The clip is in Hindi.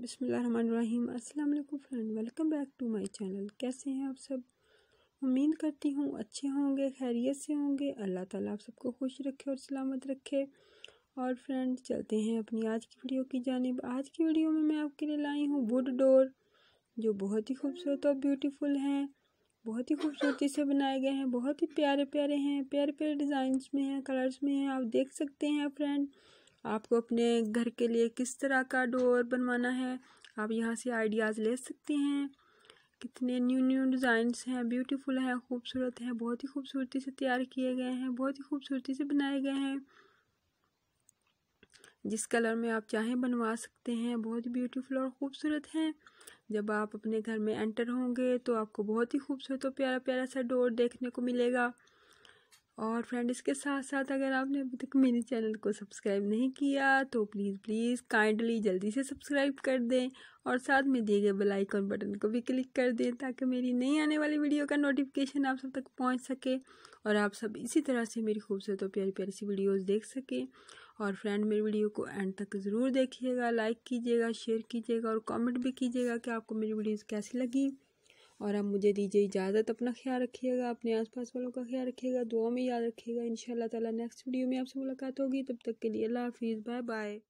बिसमीम अल्लाम friend welcome back to my channel कैसे हैं आप सब उम्मीद करती हूँ अच्छे होंगे खैरियत से होंगे अल्लाह ताला आप सबको खुश रखे और सलामत रखे और फ्रेंड चलते हैं अपनी आज की वीडियो की जानब आज की वीडियो में मैं आपके लिए लाई हूँ वुड डोर जो बहुत ही खूबसूरत और ब्यूटीफुल हैं बहुत ही खूबसूरती से बनाए गए हैं बहुत ही प्यारे प्यारे हैं प्यारे प्यारे डिज़ाइंस में हैं कलर्स में हैं आप देख सकते हैं फ्रेंड आपको अपने घर के लिए किस तरह का डोर बनवाना है आप यहाँ से आइडियाज़ ले सकते हैं कितने न्यू न्यू डिज़ाइंस हैं ब्यूटीफुल हैं खूबसूरत हैं बहुत ही खूबसूरती से तैयार किए गए हैं बहुत ही खूबसूरती से बनाए गए हैं जिस कलर में आप चाहें बनवा सकते हैं बहुत ही ब्यूटीफुल और ख़ूबसूरत हैं जब आप अपने घर में एंटर होंगे तो आपको बहुत ही खूबसूरत और प्यारा प्यारा सा डोर देखने को मिलेगा और फ्रेंड इसके साथ साथ अगर आपने अभी तक मेरे चैनल को सब्सक्राइब नहीं किया तो प्लीज़ प्लीज़ काइंडली जल्दी से सब्सक्राइब कर दें और साथ में दिए गए बेल आइकन बटन को भी क्लिक कर दें ताकि मेरी नई आने वाली वीडियो का नोटिफिकेशन आप सब तक पहुंच सके और आप सब इसी तरह से मेरी खूबसूरत और प्यारी प्यारी सी वीडियोज़ देख सकें और फ्रेंड मेरी वीडियो को एंड तक ज़रूर देखिएगा लाइक कीजिएगा शेयर कीजिएगा और कॉमेंट भी कीजिएगा कि आपको मेरी वीडियोज़ कैसी लगी और आप मुझे दीजिए इजाज़त अपना ख्याल रखिएगा अपने आसपास वालों का ख्याल रखिएगा दुआ में याद रखिएगा इन ताला नेक्स्ट वीडियो में आपसे मुलाकात होगी तब तक के लिए अल्लाह हाफिज़ बाय बाय